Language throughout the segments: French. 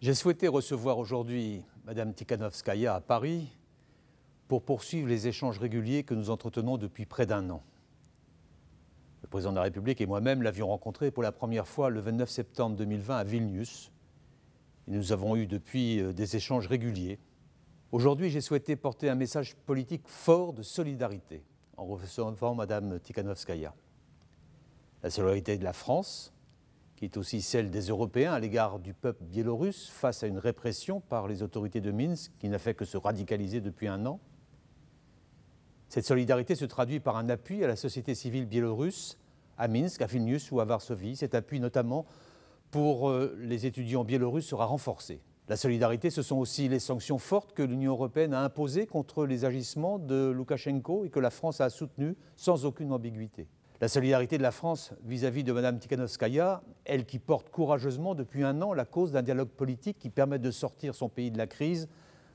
J'ai souhaité recevoir aujourd'hui Mme Tikhanovskaya à Paris pour poursuivre les échanges réguliers que nous entretenons depuis près d'un an. Le président de la République et moi-même l'avions rencontrée pour la première fois le 29 septembre 2020 à Vilnius. nous avons eu depuis euh, des échanges réguliers. Aujourd'hui, j'ai souhaité porter un message politique fort de solidarité en recevant Mme Tikhanovskaya. La solidarité de la France, qui est aussi celle des Européens à l'égard du peuple biélorusse face à une répression par les autorités de Minsk qui n'a fait que se radicaliser depuis un an. Cette solidarité se traduit par un appui à la société civile biélorusse à Minsk, à Vilnius ou à Varsovie. Cet appui notamment pour euh, les étudiants biélorusses sera renforcé. La solidarité, ce sont aussi les sanctions fortes que l'Union européenne a imposées contre les agissements de Loukachenko et que la France a soutenues sans aucune ambiguïté. La solidarité de la France vis-à-vis de Mme Tikhanovskaya, elle qui porte courageusement depuis un an la cause d'un dialogue politique qui permet de sortir son pays de la crise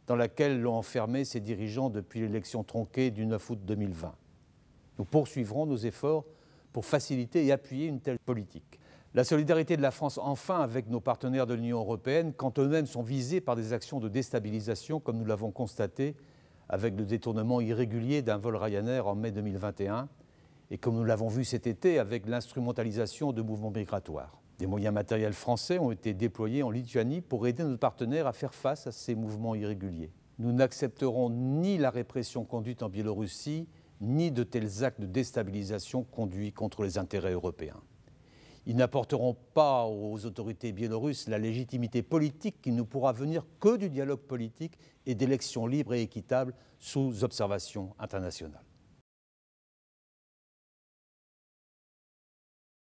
dans laquelle l'ont enfermé ses dirigeants depuis l'élection tronquée du 9 août 2020. Nous poursuivrons nos efforts pour faciliter et appuyer une telle politique. La solidarité de la France enfin avec nos partenaires de l'Union européenne quand eux-mêmes sont visés par des actions de déstabilisation comme nous l'avons constaté avec le détournement irrégulier d'un vol Ryanair en mai 2021 et comme nous l'avons vu cet été avec l'instrumentalisation de mouvements migratoires. Des moyens matériels français ont été déployés en Lituanie pour aider nos partenaires à faire face à ces mouvements irréguliers. Nous n'accepterons ni la répression conduite en Biélorussie, ni de tels actes de déstabilisation conduits contre les intérêts européens. Ils n'apporteront pas aux autorités biélorusses la légitimité politique qui ne pourra venir que du dialogue politique et d'élections libres et équitables sous observation internationale.